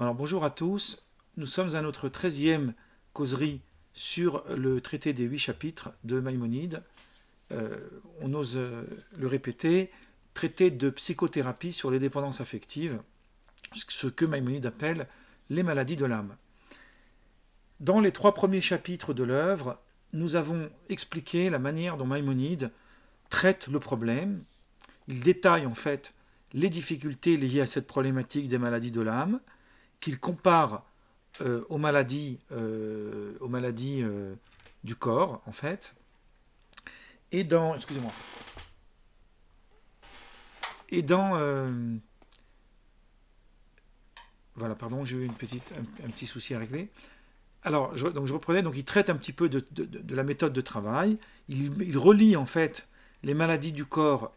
Alors bonjour à tous, nous sommes à notre treizième causerie sur le traité des huit chapitres de Maïmonide. Euh, on ose euh, le répéter, traité de psychothérapie sur les dépendances affectives, ce que Maïmonide appelle les maladies de l'âme. Dans les trois premiers chapitres de l'œuvre, nous avons expliqué la manière dont Maïmonide traite le problème. Il détaille en fait les difficultés liées à cette problématique des maladies de l'âme, qu'il compare euh, aux maladies, euh, euh, du corps, en fait. Et dans, excusez-moi, et dans, voilà, pardon, j'ai eu une petite, un, petit souci à régler. Alors, je, donc je reprenais, donc il traite un petit peu de, la méthode de travail. Il, relie en fait les maladies du corps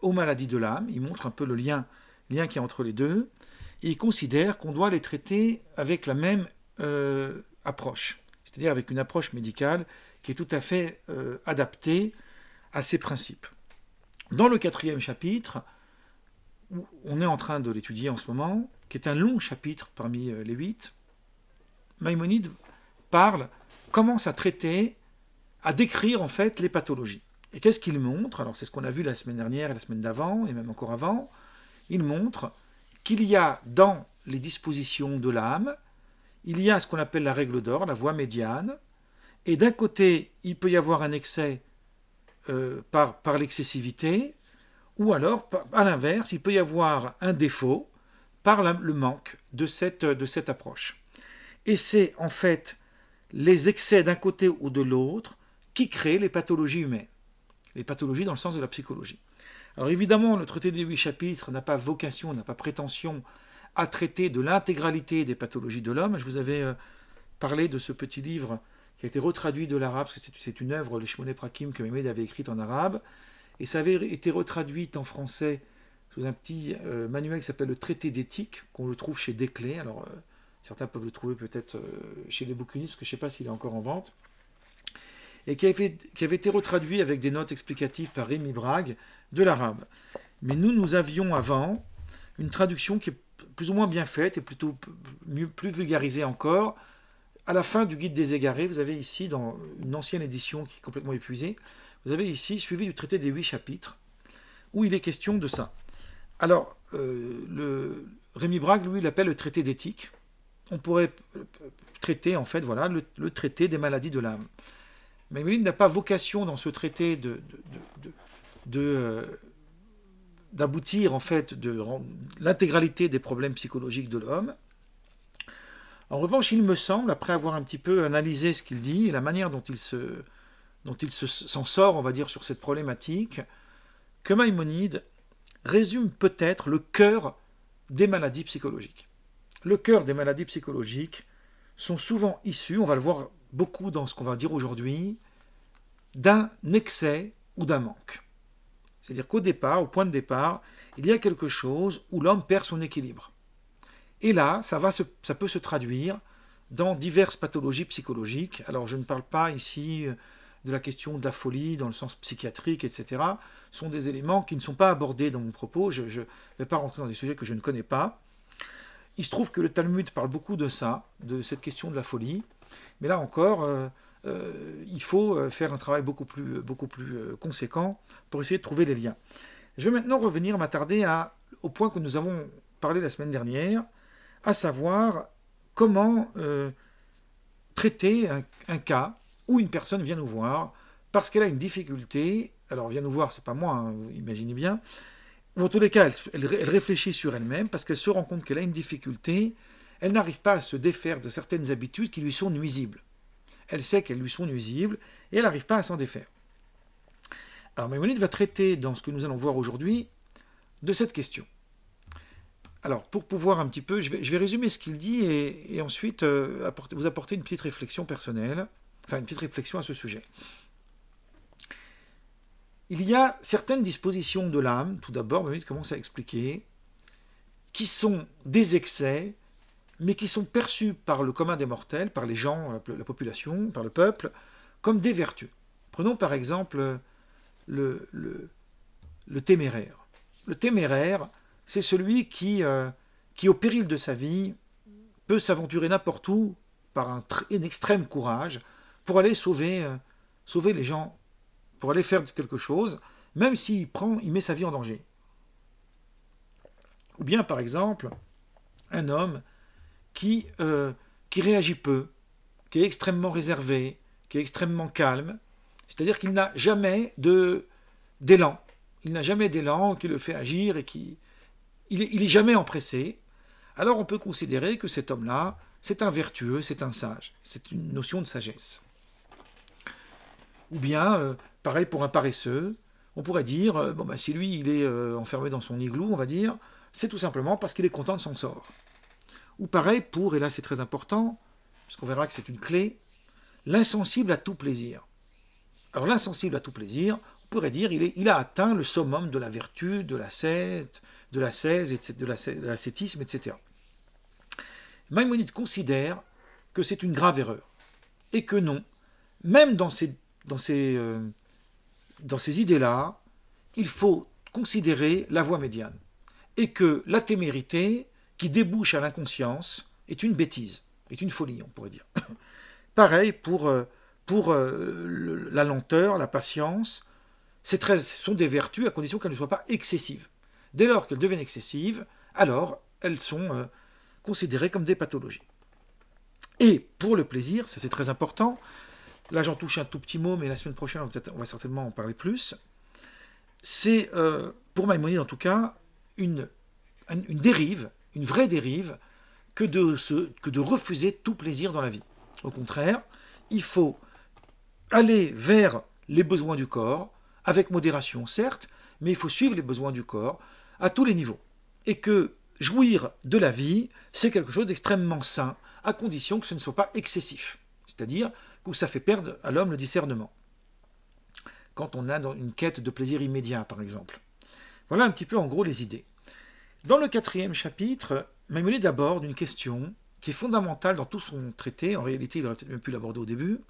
aux maladies de l'âme. Il montre un peu le lien, lien qu'il y a entre les deux. Il considère qu'on doit les traiter avec la même euh, approche, c'est-à-dire avec une approche médicale qui est tout à fait euh, adaptée à ces principes. Dans le quatrième chapitre, où on est en train de l'étudier en ce moment, qui est un long chapitre parmi euh, les huit, Maïmonide parle, commence à traiter, à décrire en fait les pathologies. Et qu'est-ce qu'il montre Alors c'est ce qu'on a vu la semaine dernière et la semaine d'avant, et même encore avant. Il montre qu'il y a dans les dispositions de l'âme, il y a ce qu'on appelle la règle d'or, la voie médiane, et d'un côté, il peut y avoir un excès euh, par, l'excessivité, ou alors, à l'inverse, il peut y avoir un défaut par le manque de cette approche. Et c'est en fait les excès d'un côté ou de l'autre qui créent les pathologies humaines, les pathologies dans le sens de la psychologie. Alors évidemment, le traité des huit chapitres n'a pas vocation, n'a pas prétention à traiter de l'intégralité des pathologies de l'homme. Je vous avais euh, parlé de ce petit livre qui a été retraduit de l'arabe, parce que c'est une œuvre, le Shmoné Prakim, que Mehmed avait écrite en arabe, et ça avait été retraduite en français sous un petit euh, manuel qui s'appelle le traité d'éthique, qu'on le trouve chez Desclés. Alors, euh, certains peuvent le trouver peut-être chez les bouquinistes, parce que je ne sais pas s'il est encore en vente et qui avait, été retraduit avec des notes explicatives par Rémi Brague de l'arabe. Mais nous, nous avions avant une traduction qui est plus ou moins bien faite et plutôt plus vulgarisée encore. À la fin du Guide des égarés, vous avez ici, dans une ancienne édition qui est complètement épuisée, vous avez ici suivi du traité des huit chapitres, où il est question de ça. Alors, euh, le, Rémi Brague, lui, l'appelle le traité d'éthique. On pourrait traiter, en fait, voilà, le traité des maladies de l'âme. Maïmonide n'a pas vocation dans ce traité euh, d'aboutir en fait de l'intégralité des problèmes psychologiques de l'homme. En revanche, il me semble, après avoir un petit peu analysé ce qu'il dit et la manière dont il se dont il s'en sort, on va dire, sur cette problématique, que Maïmonide résume peut-être le cœur des maladies psychologiques. Le cœur des maladies psychologiques sont souvent issus, on va le voir beaucoup dans ce qu'on va dire aujourd'hui, d'un excès ou d'un manque. C'est-à-dire qu'au départ, au point de départ, il y a quelque chose où l'homme perd son équilibre. Et là, ça, va ça peut se traduire dans diverses pathologies psychologiques. Alors je ne parle pas ici euh, de la question de la folie dans le sens psychiatrique, etc., sont des éléments qui ne sont pas abordés dans mon propos. Je ne vais pas rentrer dans des sujets que je ne connais pas. Il se trouve que le Talmud parle beaucoup de ça, de cette question de la folie, mais là encore, euh, euh, il faut euh, faire un travail beaucoup plus, beaucoup plus conséquent pour essayer de trouver les liens. Je vais maintenant revenir m'attarder au point que nous avons parlé la semaine dernière, à savoir comment traiter un, cas où une personne vient nous voir parce qu'elle a une difficulté. Alors, vient nous voir, c'est pas moi, hein, imaginez bien. Ou en tous les cas, elle réfléchit sur elle-même parce qu'elle se rend compte qu'elle a une difficulté elle n'arrive pas à se défaire de certaines habitudes qui lui sont nuisibles. Elle sait qu'elles lui sont nuisibles et elle n'arrive pas à s'en défaire. Alors Maïmonide va traiter dans ce que nous allons voir aujourd'hui de cette question. Alors pour pouvoir un petit peu, je vais, résumer ce qu'il dit et, ensuite euh, vous apporter une petite réflexion personnelle, enfin une petite réflexion à ce sujet. Il y a certaines dispositions de l'âme, tout d'abord, Maïmonide commence à expliquer, qui sont des excès mais qui sont perçus par le commun des mortels, par les gens, euh, la population, par le peuple, comme des vertus. Prenons par exemple euh, le, téméraire. Le téméraire, c'est celui qui, euh, qui, au péril de sa vie, peut s'aventurer n'importe où par un, extrême courage pour aller sauver, les gens, pour aller faire quelque chose, même s'il prend, il met sa vie en danger. Ou bien, par exemple, un homme qui, euh, qui réagit peu, qui est extrêmement réservé, qui est extrêmement calme, c'est-à-dire qu'il n'a jamais de d'élan. Il n'a jamais d'élan qui le fait agir et qui... Il est, jamais empressé. Alors on peut considérer que cet homme-là, c'est un vertueux, c'est un sage. C'est une notion de sagesse. Ou bien, euh, pareil pour un paresseux, on pourrait dire, euh, bon bah, si lui il est enfermé dans son igloo, on va dire, c'est tout simplement parce qu'il est content de son sort. Ou pareil pour, et là c'est très important, parce qu'on verra que c'est une clé, l'insensible à tout plaisir. Alors l'insensible à tout plaisir, on pourrait dire il, est, il a atteint le summum de la vertu, de l'ascète, de l'ascèse, de l'ascétisme, etc. Maïmonide considère que c'est une grave erreur, et que non, même dans ces, dans ces, euh, dans ces idées-là, il faut considérer la voie médiane, et que la témérité qui débouche à l'inconscience est une bêtise, est une folie, on pourrait dire. Pareil pour, euh, pour euh, la lenteur, la patience. Ces 13 sont des vertus à condition qu'elles ne soient pas excessives. Dès lors qu'elles deviennent excessives, alors elles sont euh, considérées comme des pathologies. Et pour le plaisir, ça c'est très important, là j'en touche un tout petit mot, mais la semaine prochaine on va certainement en parler plus, c'est, euh, pour Maïmonide en tout cas, une, une dérive une vraie dérive que de, que de refuser tout plaisir dans la vie. Au contraire, il faut aller vers les besoins du corps, avec modération certes, mais il faut suivre les besoins du corps à tous les niveaux. Et que jouir de la vie, c'est quelque chose d'extrêmement sain, à condition que ce ne soit pas excessif. C'est-à-dire que ça fait perdre à l'homme le discernement. Quand on a une quête de plaisir immédiat, par exemple. Voilà un petit peu en gros les idées. Dans le quatrième chapitre, Maïmonide d'abord d'une question qui est fondamentale dans tout son traité. En réalité, il aurait peut-être même pu l'aborder au début.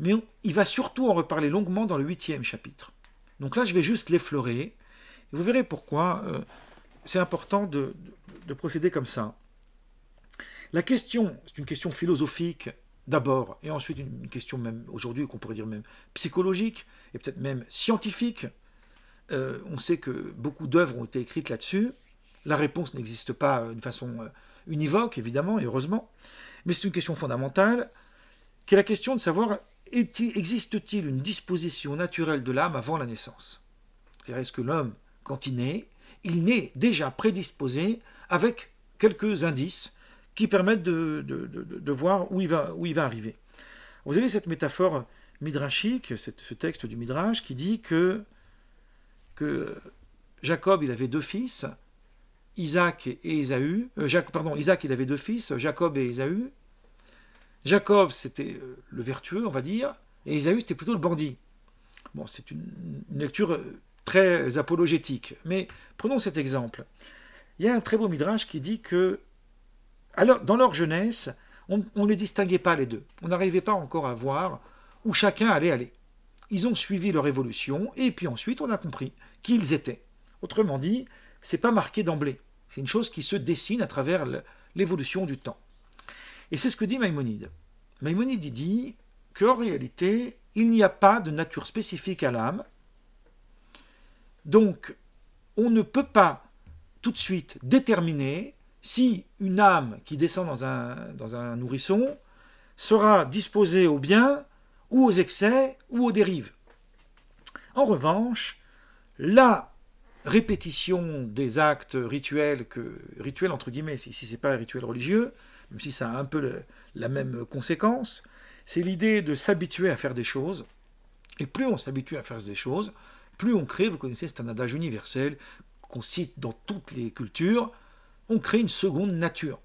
Mais il va surtout en reparler longuement dans le huitième chapitre. Donc là, je vais juste l'effleurer. Vous verrez pourquoi euh, c'est important de, procéder comme ça. La question, c'est une question philosophique d'abord, et ensuite une question même aujourd'hui qu'on pourrait dire même psychologique, et peut-être même scientifique. Euh, on sait que beaucoup d'œuvres ont été écrites là-dessus. La réponse n'existe pas euh, d'une façon euh, univoque, évidemment, et heureusement, mais c'est une question fondamentale, qui est la question de savoir existe-t-il une disposition naturelle de l'âme avant la naissance C'est-à-dire, est-ce que l'homme, quand il naît, il naît déjà prédisposé avec quelques indices qui permettent de, voir où il, va, où il va arriver. Vous avez cette métaphore midrashique, ce texte du Midrash, qui dit que, que Jacob, il avait deux fils, Isaac et Esaü, euh, pardon, Isaac, il avait deux fils, Jacob et Esaü. Jacob, c'était euh, le vertueux, on va dire, et Esaü c'était plutôt le bandit. Bon, c'est une, lecture euh, très apologétique, mais prenons cet exemple. Il y a un très beau midrash qui dit que, alors, dans leur jeunesse, on, ne ne distinguait pas les deux. On n'arrivait pas encore à voir où chacun allait aller. Ils ont suivi leur évolution et puis ensuite on a compris qui ils étaient. Autrement dit, c'est pas marqué d'emblée. C'est une chose qui se dessine à travers l'évolution du temps. Et c'est ce que dit Maïmonide. Maïmonide dit qu'en réalité, il n'y a pas de nature spécifique à l'âme. Donc, on ne peut pas tout de suite déterminer si une âme qui descend dans un, dans un nourrisson sera disposée au bien ou aux excès ou aux dérives. En revanche, là répétition des actes rituels que rituels entre guillemets si c'est pas un rituel religieux même si ça a un peu la même conséquence c'est l'idée de s'habituer à faire des choses et plus on s'habitue à faire des choses plus on crée vous connaissez c'est un adage universel qu'on cite dans toutes les cultures on crée une seconde nature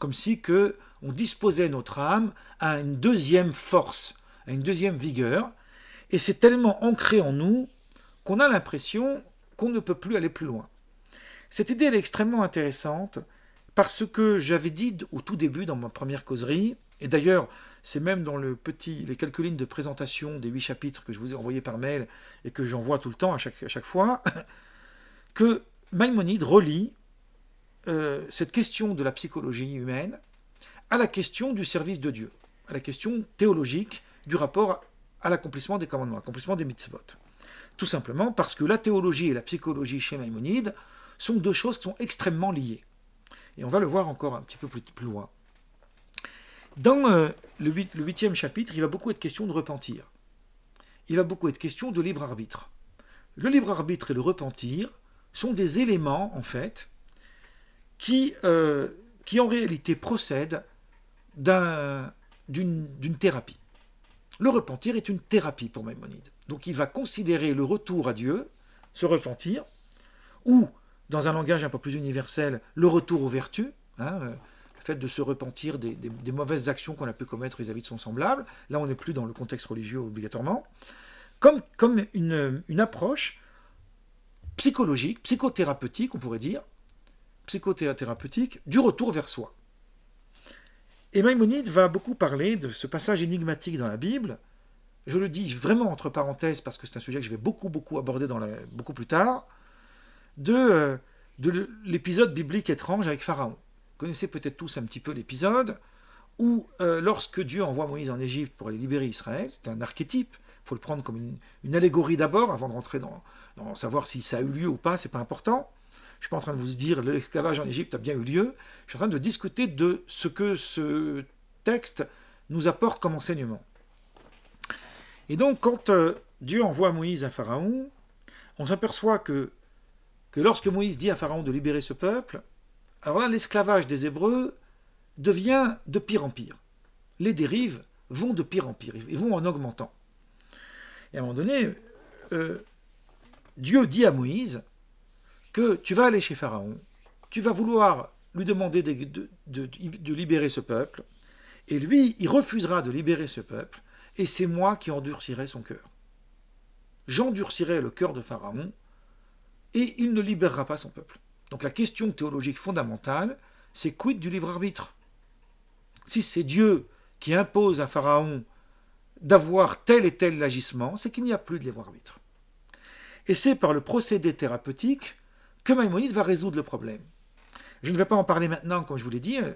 comme si que on disposait notre âme à une deuxième force à une deuxième vigueur et c'est tellement ancré en nous qu'on a l'impression qu'on ne peut plus aller plus loin. Cette idée est extrêmement intéressante parce que j'avais dit au tout début dans ma première causerie, et d'ailleurs c'est même dans le petit, les quelques lignes de présentation des huit chapitres que je vous ai envoyés par mail et que j'envoie tout le temps à chaque, fois, que Maïmonide relie euh, cette question de la psychologie humaine à la question du service de Dieu, à la question théologique du rapport à l'accomplissement des commandements, à l'accomplissement des mitzvot. Tout simplement parce que la théologie et la psychologie chez Maïmonide sont deux choses qui sont extrêmement liées. Et on va le voir encore un petit peu plus, loin. Dans euh, le, huitième chapitre, il va beaucoup être question de repentir. Il va beaucoup être question de libre arbitre. Le libre arbitre et le repentir sont des éléments, en fait, qui, euh, qui en réalité procèdent d'une thérapie. Le repentir est une thérapie pour Maïmonide. Donc il va considérer le retour à Dieu, se repentir, ou, dans un langage un peu plus universel, le retour aux vertus, hein, euh, le fait de se repentir des, mauvaises actions qu'on a pu commettre vis-à-vis de son semblable. Là, on n'est plus dans le contexte religieux obligatoirement. Comme, comme une, une approche psychologique, psychothérapeutique, on pourrait dire, psychothérapeutique, du retour vers soi. Et Maïmonide va beaucoup parler de ce passage énigmatique dans la Bible, je le dis vraiment entre parenthèses parce que c'est un sujet que je vais beaucoup, beaucoup aborder dans beaucoup plus tard, de, euh, de l'épisode biblique étrange avec Pharaon. Vous connaissez peut-être tous un petit peu l'épisode où, euh, lorsque Dieu envoie Moïse en Égypte pour aller libérer Israël, c'est un archétype, il faut le prendre comme une, allégorie d'abord avant de rentrer dans, savoir si ça a eu lieu ou pas, c'est pas important. Je ne suis pas en train de vous dire l'esclavage en Égypte a bien eu lieu, je suis en train de discuter de ce que ce texte nous apporte comme enseignement. Et donc, quand euh, Dieu envoie Moïse à Pharaon, on s'aperçoit que, que lorsque Moïse dit à Pharaon de libérer ce peuple, alors là, l'esclavage des Hébreux devient de pire en pire. Les dérives vont de pire en pire, et vont en augmentant. Et à un moment donné, euh, Dieu dit à Moïse que tu vas aller chez Pharaon, tu vas vouloir lui demander de libérer ce peuple, et lui, il refusera de libérer ce peuple, et c'est moi qui endurcirai son cœur. J'endurcirai le cœur de Pharaon, et il ne libérera pas son peuple. Donc la question théologique fondamentale, c'est quid du libre arbitre Si c'est Dieu qui impose à Pharaon d'avoir tel et tel agissement, c'est qu'il n'y a plus de libre arbitre. Et c'est par le procédé thérapeutique que Maïmonide va résoudre le problème. Je ne vais pas en parler maintenant, comme je vous l'ai dit, euh,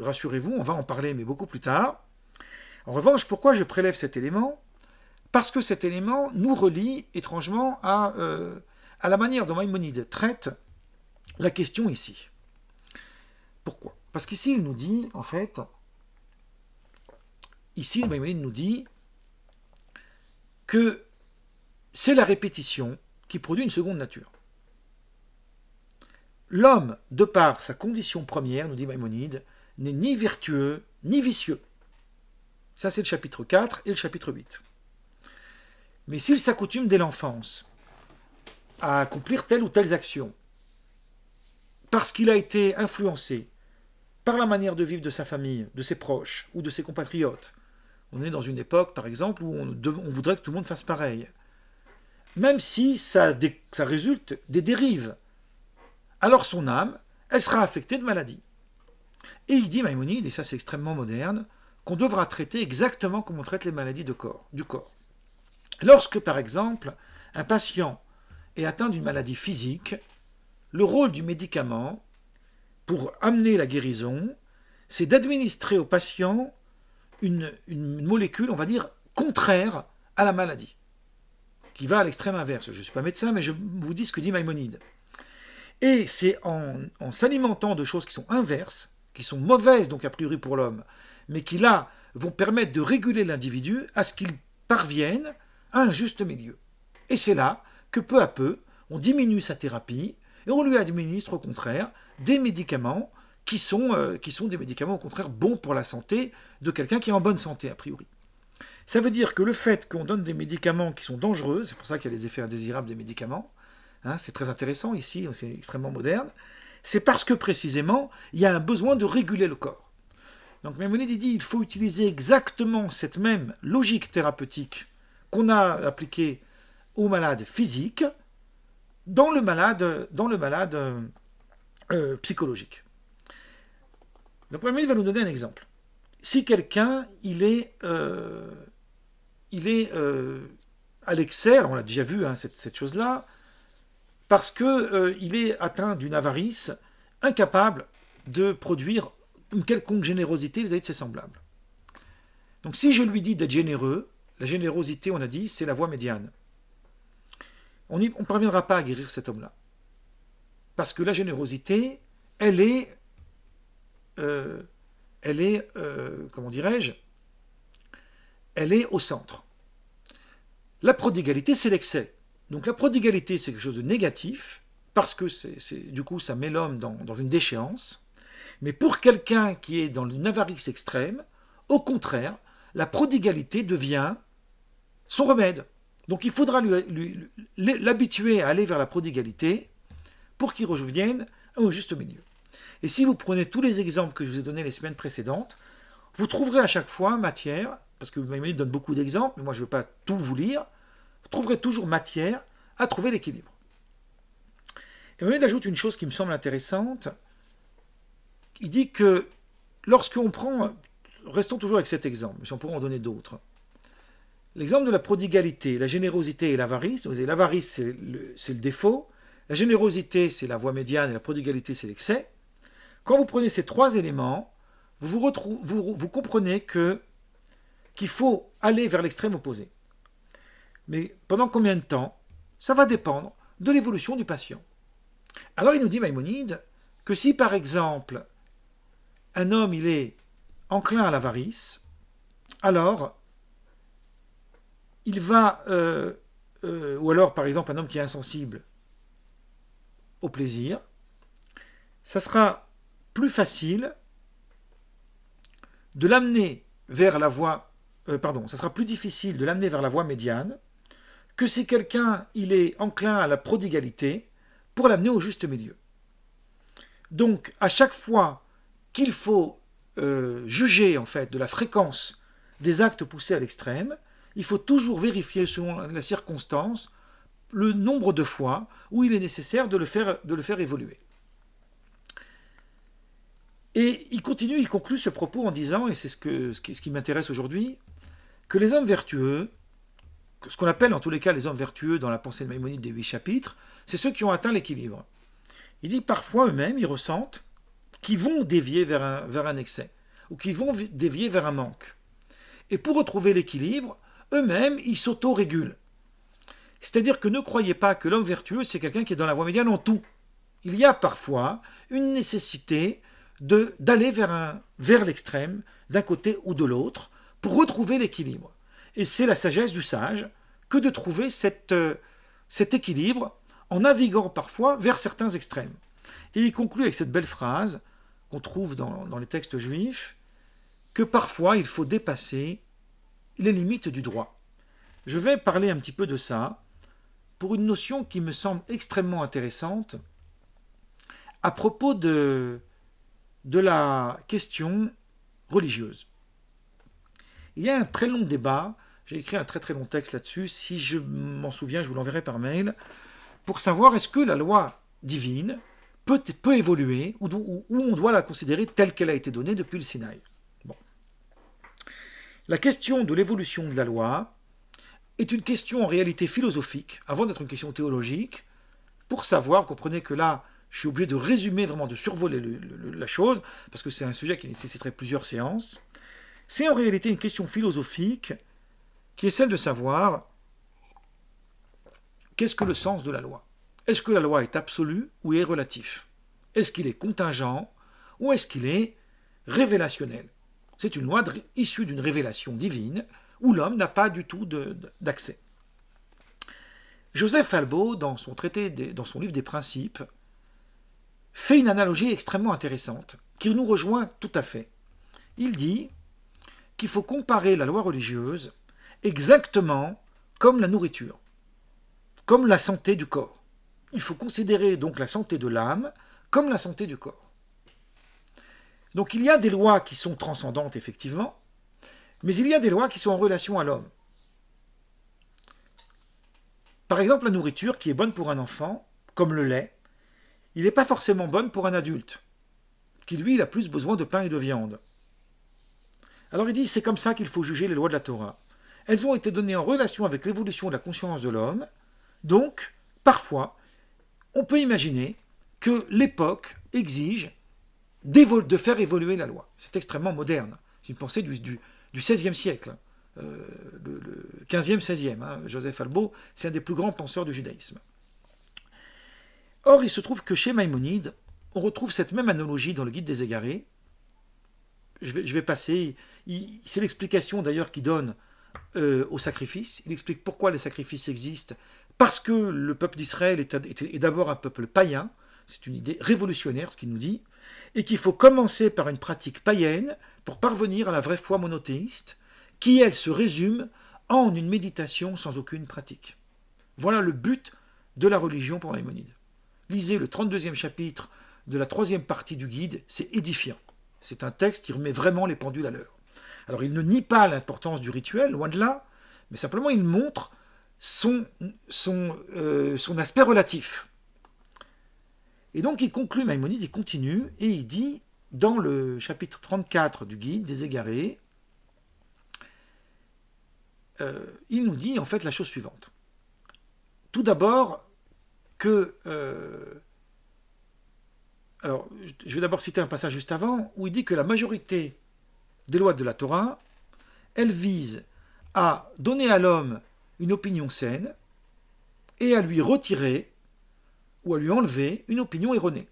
rassurez-vous, on va en parler, mais beaucoup plus tard. En revanche, pourquoi je prélève cet élément Parce que cet élément nous relie étrangement à, euh, à la manière dont Maïmonide traite la question ici. Pourquoi Parce qu'ici, il nous dit, en fait, ici, Maïmonide nous dit que c'est la répétition qui produit une seconde nature. L'homme, de par sa condition première, nous dit Maïmonide, n'est ni vertueux ni vicieux. Ça, c'est le chapitre 4 et le chapitre 8. Mais s'il s'accoutume dès l'enfance à accomplir telle ou telle action, parce qu'il a été influencé par la manière de vivre de sa famille, de ses proches ou de ses compatriotes, on est dans une époque, par exemple, où on, voudrait que tout le monde fasse pareil, même si ça, ça résulte des dérives, alors son âme, elle sera affectée de maladie. Et il dit, Maïmonide, et ça c'est extrêmement moderne, qu'on devra traiter exactement comme on traite les maladies de corps, du corps. Lorsque, par exemple, un patient est atteint d'une maladie physique, le rôle du médicament pour amener la guérison, c'est d'administrer au patient une, molécule, on va dire, contraire à la maladie, qui va à l'extrême inverse. Je ne suis pas médecin, mais je vous dis ce que dit Maimonide. Et c'est en, en s'alimentant de choses qui sont inverses, qui sont mauvaises donc a priori pour l'homme, mais qui là vont permettre de réguler l'individu à ce qu'il parvienne à un juste milieu. Et c'est là que peu à peu, on diminue sa thérapie et on lui administre au contraire des médicaments qui sont, euh, qui sont des médicaments au contraire bons pour la santé de quelqu'un qui est en bonne santé a priori. Ça veut dire que le fait qu'on donne des médicaments qui sont dangereux, c'est pour ça qu'il y a les effets indésirables des médicaments, hein, c'est très intéressant ici, c'est extrêmement moderne, c'est parce que précisément il y a un besoin de réguler le corps. Donc Maimonides dit il faut utiliser exactement cette même logique thérapeutique qu'on a appliquée au malade physique dans le malade, euh, psychologique. Donc Maimonides va nous donner un exemple. Si quelqu'un, il est, euh, il est euh, à l'excès, on l'a déjà vu hein, cette, cette chose-là, parce qu'il est atteint d'une avarice, incapable de produire une quelconque générosité vis-à-vis de ses semblables. Donc si je lui dis d'être généreux, la générosité, on a dit, c'est la voie médiane. On ne parviendra pas à guérir cet homme-là. Parce que la générosité, elle est, euh, elle est euh, comment dirais-je, elle est au centre. La prodigalité, c'est l'excès. Donc la prodigalité, c'est quelque chose de négatif, parce que du coup, ça met l'homme dans une déchéance. Mais pour quelqu'un qui est dans une avarice extrême, au contraire, la prodigalité devient son remède. Donc il faudra l'habituer à aller vers la prodigalité pour qu'il revienne au juste milieu. Et si vous prenez tous les exemples que je vous ai donnés les semaines précédentes, vous trouverez à chaque fois matière, parce que Maïmonide donne beaucoup d'exemples, mais moi je ne veux pas tout vous lire, vous trouverez toujours matière à trouver l'équilibre. Et Maïmonide ajoute une chose qui me semble intéressante, il dit que lorsqu'on prend, restons toujours avec cet exemple, mais si on pourrait en donner d'autres. L'exemple de la prodigalité, la générosité et l'avarice. L'avarice, c'est le, défaut. La générosité, c'est la voie médiane et la prodigalité, c'est l'excès. Quand vous prenez ces trois éléments, vous, vous, comprenez que qu'il faut aller vers l'extrême opposé. Mais pendant combien de temps Ça va dépendre de l'évolution du patient. Alors il nous dit, Maïmonide, que si par exemple un homme il est enclin à l'avarice, alors il va, euh, euh, ou alors par exemple un homme qui est insensible au plaisir, ça sera plus facile de l'amener vers la voie, euh, pardon, ça sera plus difficile de l'amener vers la voie médiane que si quelqu'un il est enclin à la prodigalité pour l'amener au juste milieu. Donc à chaque fois qu'il faut euh, juger en fait de la fréquence des actes poussés à l'extrême, il faut toujours vérifier selon la circonstance le nombre de fois où il est nécessaire de le faire, de le faire évoluer. Et il continue, il conclut ce propos en disant, et c'est ce, ce qui, m'intéresse aujourd'hui, que les hommes vertueux, ce qu'on appelle en tous les cas les hommes vertueux dans la pensée de Maïmonide des huit chapitres, c'est ceux qui ont atteint l'équilibre. Il dit parfois eux-mêmes, ils ressentent qui vont dévier vers un, un excès, ou qui vont dévier vers un manque. Et pour retrouver l'équilibre, eux-mêmes, ils s'auto-régulent. C'est-à-dire que ne croyez pas que l'homme vertueux, c'est quelqu'un qui est dans la voie médiane en tout. Il y a parfois une nécessité d'aller vers, vers l'extrême, d'un côté ou de l'autre, pour retrouver l'équilibre. Et c'est la sagesse du sage que de trouver cette, euh, cet équilibre en naviguant parfois vers certains extrêmes. Et il conclut avec cette belle phrase qu'on trouve dans, les textes juifs, que parfois il faut dépasser les limites du droit. Je vais parler un petit peu de ça pour une notion qui me semble extrêmement intéressante à propos de, de la question religieuse. Il y a un très long débat, j'ai écrit un très très long texte là-dessus, si je m'en souviens je vous l'enverrai par mail, pour savoir est-ce que la loi divine, peut, évoluer ou, on doit la considérer telle qu'elle a été donnée depuis le Sinaï. Bon. La question de l'évolution de la loi est une question en réalité philosophique, avant d'être une question théologique, pour savoir, vous comprenez que là, je suis obligé de résumer, vraiment de survoler la chose, parce que c'est un sujet qui nécessiterait plusieurs séances, c'est en réalité une question philosophique qui est celle de savoir qu'est-ce que le sens de la loi est-ce que la loi est absolue ou est relatif Est-ce qu'il est contingent ou est-ce qu'il est révélationnel C'est une loi issue d'une révélation divine où l'homme n'a pas du tout d'accès. Joseph Albo, dans son, traité dans son livre des principes, fait une analogie extrêmement intéressante qui nous rejoint tout à fait. Il dit qu'il faut comparer la loi religieuse exactement comme la nourriture, comme la santé du corps il faut considérer donc la santé de l'âme comme la santé du corps. Donc il y a des lois qui sont transcendantes, effectivement, mais il y a des lois qui sont en relation à l'homme. Par exemple, la nourriture qui est bonne pour un enfant, comme le lait, il n'est pas forcément bonne pour un adulte, qui lui, il a plus besoin de pain et de viande. Alors il dit, c'est comme ça qu'il faut juger les lois de la Torah. Elles ont été données en relation avec l'évolution de la conscience de l'homme, donc, parfois, on peut imaginer que l'époque exige de faire évoluer la loi. C'est extrêmement moderne. C'est une pensée du, XVIe siècle, euh, le, XVe, 15e, hein, Joseph Albo, c'est un des plus grands penseurs du judaïsme. Or, il se trouve que chez Maïmonide, on retrouve cette même analogie dans le Guide des égarés. Je vais, passer. C'est l'explication d'ailleurs qu'il donne euh, au sacrifice. Il explique pourquoi les sacrifices existent, parce que le peuple d'Israël est, d'abord un peuple païen, c'est une idée révolutionnaire ce qu'il nous dit, et qu'il faut commencer par une pratique païenne pour parvenir à la vraie foi monothéiste, qui elle se résume en une méditation sans aucune pratique. Voilà le but de la religion pour Maïmonide. Lisez le 32e chapitre de la troisième partie du guide, c'est édifiant. C'est un texte qui remet vraiment les pendules à l'heure. Alors il ne nie pas l'importance du rituel, loin de là, mais simplement il montre son, son, euh, son aspect relatif. Et donc il conclut, Maïmonide, il continue, et il dit, dans le chapitre 34 du guide des égarés, euh, il nous dit en fait la chose suivante. Tout d'abord, que... Euh, alors, je vais d'abord citer un passage juste avant, où il dit que la majorité des lois de la Torah, elles visent à donner à l'homme une opinion saine et à lui retirer ou à lui enlever une opinion erronée.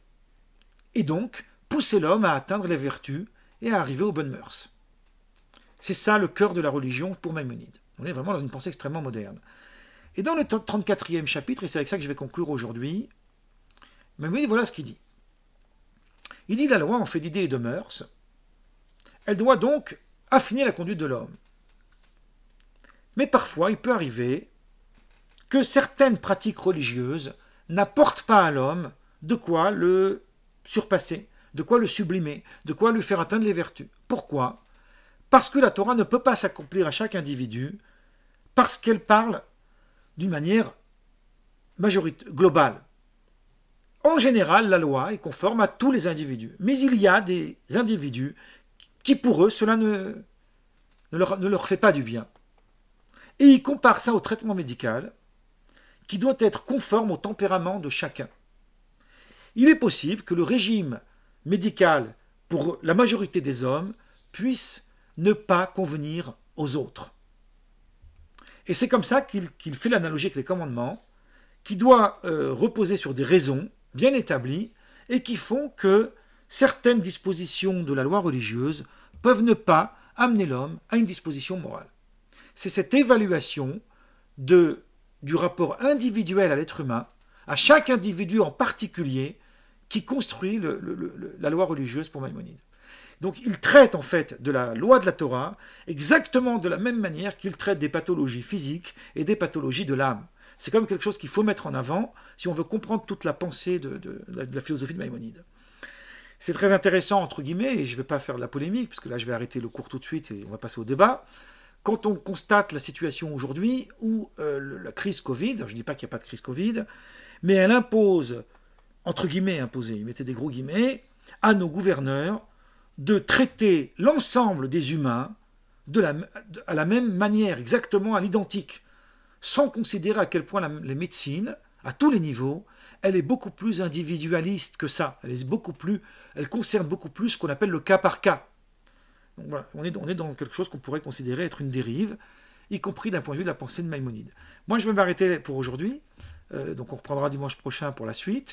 Et donc, pousser l'homme à atteindre les vertus et à arriver aux bonnes mœurs. C'est ça le cœur de la religion pour Maïmonide. On est vraiment dans une pensée extrêmement moderne. Et dans le 34e chapitre, et c'est avec ça que je vais conclure aujourd'hui, Maïmonide, voilà ce qu'il dit. Il dit la loi en fait d'idées et de mœurs. Elle doit donc affiner la conduite de l'homme. Mais parfois, il peut arriver que certaines pratiques religieuses n'apportent pas à l'homme de quoi le surpasser, de quoi le sublimer, de quoi lui faire atteindre les vertus. Pourquoi Parce que la Torah ne peut pas s'accomplir à chaque individu, parce qu'elle parle d'une manière globale. En général, la loi est conforme à tous les individus, mais il y a des individus qui, pour eux, cela ne leur fait pas du bien. Et il compare ça au traitement médical qui doit être conforme au tempérament de chacun. Il est possible que le régime médical pour la majorité des hommes puisse ne pas convenir aux autres. Et c'est comme ça qu'il fait l'analogie avec les commandements, qui doit euh, reposer sur des raisons bien établies et qui font que certaines dispositions de la loi religieuse peuvent ne pas amener l'homme à une disposition morale c'est cette évaluation de, du rapport individuel à l'être humain, à chaque individu en particulier, qui construit la loi religieuse pour Maïmonide. Donc il traite en fait de la loi de la Torah exactement de la même manière qu'il traite des pathologies physiques et des pathologies de l'âme. C'est comme quelque chose qu'il faut mettre en avant si on veut comprendre toute la pensée de, la philosophie de Maïmonide. C'est très intéressant, entre guillemets, et je ne vais pas faire de la polémique, puisque là je vais arrêter le cours tout de suite et on va passer au débat quand on constate la situation aujourd'hui où euh, la crise Covid, je ne dis pas qu'il n'y a pas de crise Covid, mais elle impose, entre guillemets imposée, il mettait des gros guillemets, à nos gouverneurs de traiter l'ensemble des humains de la, à la même manière, exactement à l'identique, sans considérer à quel point la, médecine, à tous les niveaux, elle est beaucoup plus individualiste que ça. Elle est beaucoup plus, elle concerne beaucoup plus ce qu'on appelle le cas par cas. Donc, voilà, on, est, dans quelque chose qu'on pourrait considérer être une dérive, y compris d'un point de vue de la pensée de Maïmonide. Moi, je vais m'arrêter pour aujourd'hui. Euh, donc on reprendra dimanche prochain pour la suite.